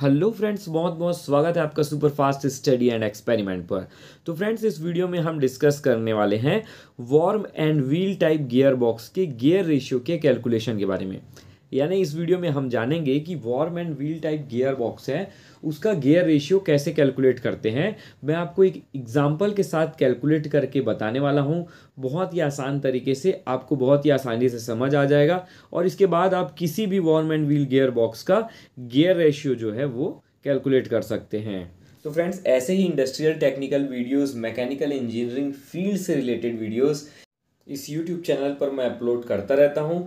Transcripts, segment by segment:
hello friends बहुत बहुत स्वागत है आपका super fast study and experiment पर तो फ्रेंड्स इस वीडियो में हम डिस्कस करने वाले हैं worm and wheel type gear box के गियर रेशियो के कैलकुलेशन के बारे में यानी इस वीडियो में हम जानेंगे कि worm and wheel type gear box है उसका गियर रेशियो कैसे कैलकुलेट करते हैं मैं आपको एक एग्जाम्पल के साथ कैलकुलेट करके बताने वाला हूँ बहुत ही आसान तरीके से आपको बहुत ही आसानी से समझ आ जाएगा और इसके बाद आप किसी भी worm and wheel gear box का गियर रेशियो जो है वो कैलकुलेट कर सकते हैं तो फ्रेंड्स ऐसे ही industrial technical videos mechanical engineering field से रिलेटेड वीडियोज़ इस यूट्यूब चैनल पर मैं अपलोड करता रहता हूँ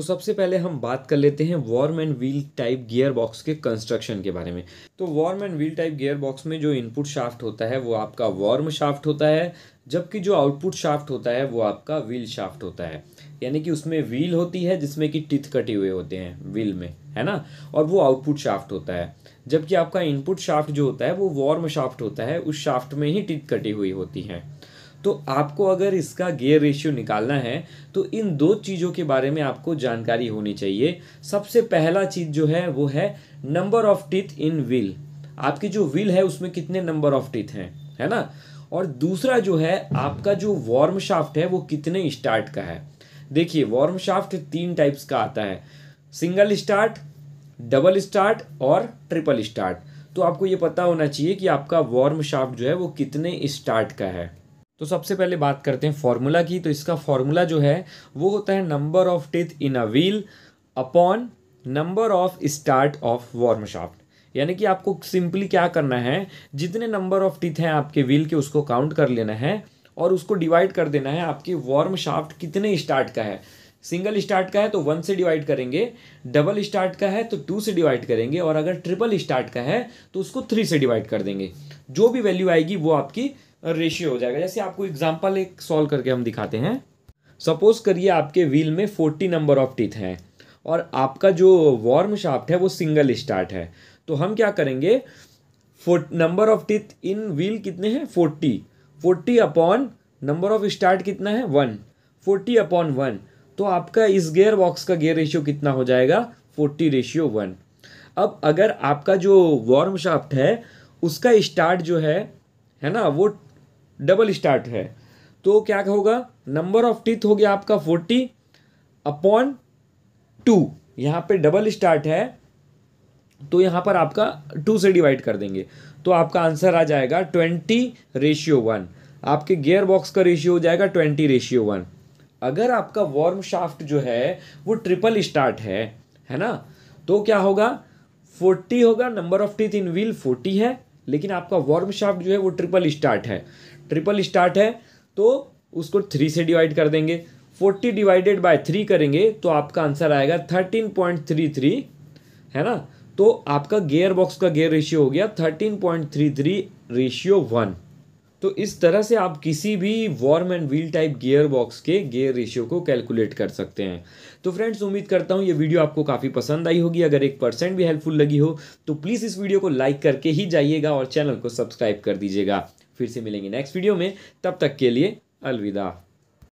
तो सबसे पहले हम बात कर लेते हैं worm and wheel type gear box के कंस्ट्रक्शन के बारे में तो worm and wheel type gear box में जो इनपुट शाफ्ट होता है वो आपका वॉर्म शाफ्ट होता है जबकि जो आउटपुट शाफ्ट होता है वो आपका व्हील शाफ्ट होता है यानी कि उसमें व्हील होती है जिसमें कि टिथ कटे हुए होते हैं व्हील में है ना और वो आउटपुट शाफ्ट होता है जबकि आपका इनपुट शाफ्ट जो होता है वो वॉर्म शाफ्ट होता है उस शाफ्ट में ही टिथ कटी हुई होती हैं तो आपको अगर इसका गेयर रेशियो निकालना है तो इन दो चीज़ों के बारे में आपको जानकारी होनी चाहिए सबसे पहला चीज़ जो है वो है number of teeth in wheel आपकी जो व्हील है उसमें कितने नंबर ऑफ टीथ हैं है ना और दूसरा जो है आपका जो वार्म शाफ्ट है वो कितने स्टार्ट का है देखिए वार्म शाफ्ट तीन टाइप्स का आता है सिंगल स्टार्ट डबल स्टार्ट और ट्रिपल स्टार्ट तो आपको ये पता होना चाहिए कि आपका वार्म शाफ्ट जो है वो कितने स्टार्ट का है तो सबसे पहले बात करते हैं फॉर्मूला की तो इसका फॉर्मूला जो है वो होता है number of teeth in a wheel upon number of start of worm shaft यानी कि आपको सिंपली क्या करना है जितने नंबर ऑफ टिथ हैं आपके व्हील के उसको काउंट कर लेना है और उसको डिवाइड कर देना है आपकी वार्म शाफ्ट कितने स्टार्ट का है सिंगल स्टार्ट का है तो वन से डिवाइड करेंगे डबल स्टार्ट का है तो टू से डिवाइड करेंगे और अगर ट्रिपल स्टार्ट का है तो उसको थ्री से डिवाइड कर देंगे जो भी वैल्यू आएगी वो आपकी रेशियो हो जाएगा जैसे आपको एग्जाम्पल एक सॉल्व करके हम दिखाते हैं सपोज़ करिए आपके व्हील में फोर्टी नंबर ऑफ टीथ हैं और आपका जो वॉर्म शाफ्ट है वो सिंगल स्टार्ट है तो हम क्या करेंगे number of teeth in wheel कितने हैं forty forty upon number of start कितना है वन फोर्टी अपॉन वन तो आपका इस गेयर बॉक्स का गेयर रेशियो कितना हो जाएगा फोर्टी रेशियो वन अब अगर आपका जो वॉर्म शाफ्ट है उसका स्टार्ट जो है है ना वो डबल स्टार्ट है तो क्या होगा नंबर ऑफ टीथ हो गया आपका फोर्टी अपॉन टू यहाँ पे डबल स्टार्ट है तो यहाँ पर आपका टू से डिवाइड कर देंगे तो आपका आंसर आ जाएगा ट्वेंटी रेशियो वन आपके गियर बॉक्स का रेशियो हो जाएगा ट्वेंटी रेशियो वन अगर आपका वॉर्म शाफ्ट जो है वो ट्रिपल स्टार्ट है है ना तो क्या होगा फोर्टी होगा number of teeth in wheel forty है लेकिन आपका वॉर्म शाफ्ट जो है वो ट्रिपल स्टार्ट है ट्रिपल स्टार्ट है तो उसको थ्री से डिवाइड कर देंगे फोर्टी डिवाइडेड बाय थ्री करेंगे तो आपका आंसर आएगा थर्टीन पॉइंट थ्री थ्री है ना तो आपका गेयर बॉक्स का गेयर रेशियो हो गया thirteen point three three ratio one तो इस तरह से आप किसी भी worm and wheel type gear box के गेयर रेशियो को कैलकुलेट कर सकते हैं तो फ्रेंड्स उम्मीद करता हूँ ये वीडियो आपको काफ़ी पसंद आई होगी अगर एक परसेंट भी हेल्पफुल लगी हो तो प्लीज़ इस वीडियो को लाइक करके ही जाइएगा और चैनल को सब्सक्राइब कर दीजिएगा फिर से मिलेंगे नेक्स्ट वीडियो में तब तक के लिए अलविदा